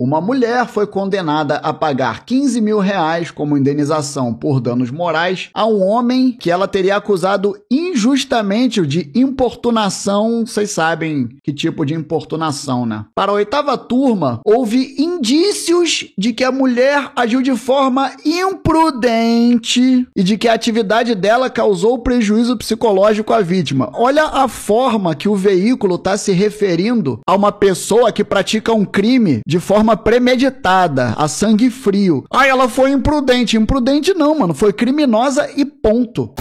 Uma mulher foi condenada a pagar 15 mil reais como indenização por danos morais a um homem que ela teria acusado injustamente de importunação. Vocês sabem que tipo de importunação, né? Para a oitava turma, houve indícios de que a mulher agiu de forma imprudente e de que a atividade dela causou prejuízo psicológico à vítima. Olha a forma que o veículo está se referindo a uma pessoa que pratica um crime de forma forma premeditada, a sangue frio. Ah, ela foi imprudente. Imprudente não, mano. Foi criminosa e ponto.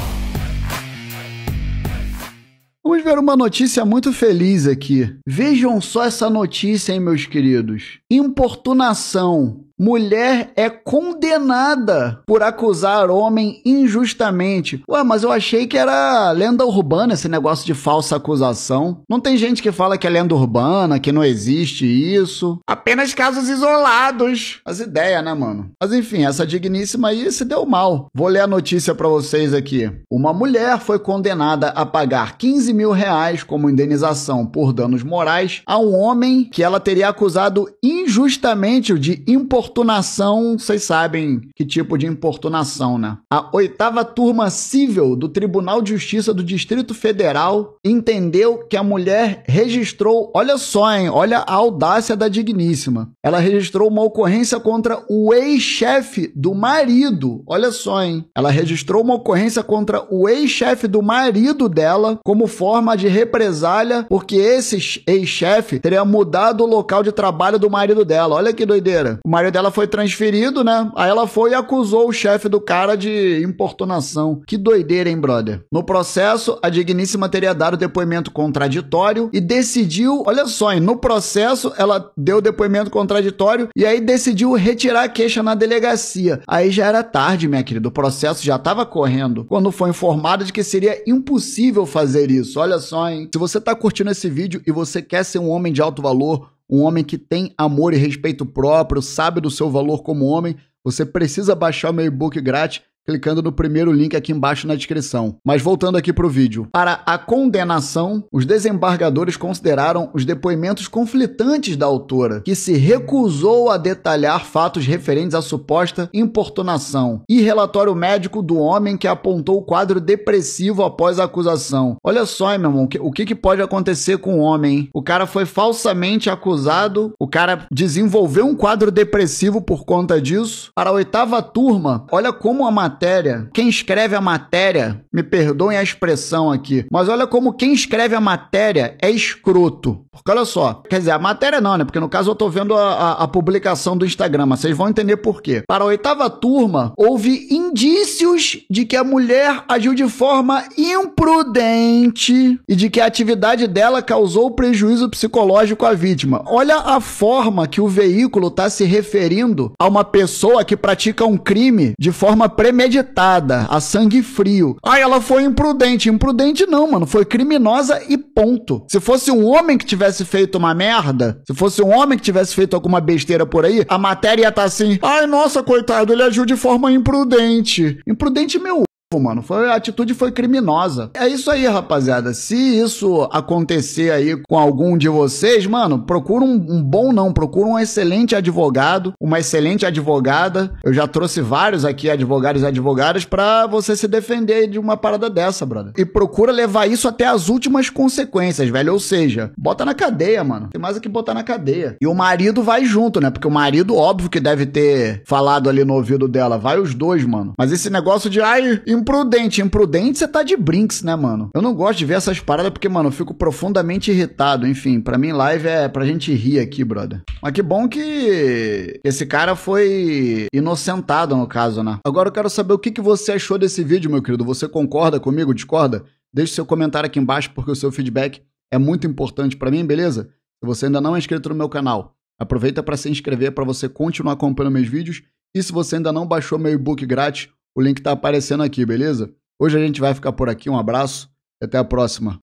Vamos ver uma notícia muito feliz aqui. Vejam só essa notícia, hein, meus queridos. Importunação Mulher é condenada por acusar homem injustamente. Ué, mas eu achei que era lenda urbana esse negócio de falsa acusação. Não tem gente que fala que é lenda urbana, que não existe isso. Apenas casos isolados. As ideias, né, mano? Mas enfim, essa digníssima aí se deu mal. Vou ler a notícia para vocês aqui. Uma mulher foi condenada a pagar 15 mil reais como indenização por danos morais a um homem que ela teria acusado injustamente de importância Importunação, vocês sabem que tipo de importunação, né? A oitava turma civil do Tribunal de Justiça do Distrito Federal entendeu que a mulher registrou, olha só, hein, olha a audácia da digníssima. Ela registrou uma ocorrência contra o ex-chefe do marido. Olha só, hein? Ela registrou uma ocorrência contra o ex-chefe do marido dela como forma de represália, porque esse ex-chefe teria mudado o local de trabalho do marido dela. Olha que doideira. O marido dela foi transferido, né? Aí ela foi e acusou o chefe do cara de importunação. Que doideira, hein, brother? No processo, a digníssima teria dado depoimento contraditório e decidiu, olha só, hein, no processo ela deu depoimento contraditório e aí decidiu retirar a queixa na delegacia. Aí já era tarde, minha querida, o processo já estava correndo quando foi informada de que seria impossível fazer isso. Olha só, hein? Se você tá curtindo esse vídeo e você quer ser um homem de alto valor, um homem que tem amor e respeito próprio, sabe do seu valor como homem, você precisa baixar o meu e-book grátis clicando no primeiro link aqui embaixo na descrição. Mas voltando aqui para o vídeo. Para a condenação, os desembargadores consideraram os depoimentos conflitantes da autora, que se recusou a detalhar fatos referentes à suposta importunação, e relatório médico do homem que apontou o quadro depressivo após a acusação. Olha só, hein, meu irmão, o que, que pode acontecer com o um homem? Hein? O cara foi falsamente acusado, o cara desenvolveu um quadro depressivo por conta disso. Para a oitava turma, olha como a matéria matéria, quem escreve a matéria, me perdoem a expressão aqui, mas olha como quem escreve a matéria é escroto. Porque olha só, quer dizer, a matéria não, né? Porque no caso eu tô vendo a, a, a publicação do Instagram, mas vocês vão entender por quê. Para a oitava turma, houve indícios de que a mulher agiu de forma imprudente e de que a atividade dela causou prejuízo psicológico à vítima. Olha a forma que o veículo está se referindo a uma pessoa que pratica um crime de forma premeditada, a sangue frio. Ah, ela foi imprudente. Imprudente não, mano. Foi criminosa e ponto. Se fosse um homem que tivesse tivesse feito uma merda, se fosse um homem que tivesse feito alguma besteira por aí, a matéria ia estar tá assim: ai, nossa, coitado, ele agiu de forma imprudente. Imprudente, meu mano. Foi, a atitude foi criminosa. É isso aí, rapaziada. Se isso acontecer aí com algum de vocês, mano, procura um, um, bom não, procura um excelente advogado, uma excelente advogada. Eu já trouxe vários aqui, advogados e advogadas, para você se defender de uma parada dessa, brother. E procura levar isso até as últimas consequências, velho. Ou seja, bota na cadeia, mano. Tem mais é que botar na cadeia. E o marido vai junto, né? Porque o marido, óbvio que deve ter falado ali no ouvido dela. Vai os dois, mano. Mas esse negócio de, ai, imprudente. Imprudente você tá de brinks, né, mano? Eu não gosto de ver essas paradas porque, mano, eu fico profundamente irritado. Enfim, para mim live é pra gente rir aqui, brother. Mas que bom que esse cara foi inocentado no caso, né? Agora eu quero saber o que, que você achou desse vídeo, meu querido. Você concorda comigo? Discorda? Deixe seu comentário aqui embaixo porque o seu feedback é muito importante para mim, beleza? Se você ainda não é inscrito no meu canal, aproveita para se inscrever para você continuar acompanhando meus vídeos. E se você ainda não baixou meu e-book grátis, o link está aparecendo aqui, beleza? Hoje a gente vai ficar por aqui. Um abraço e até a próxima.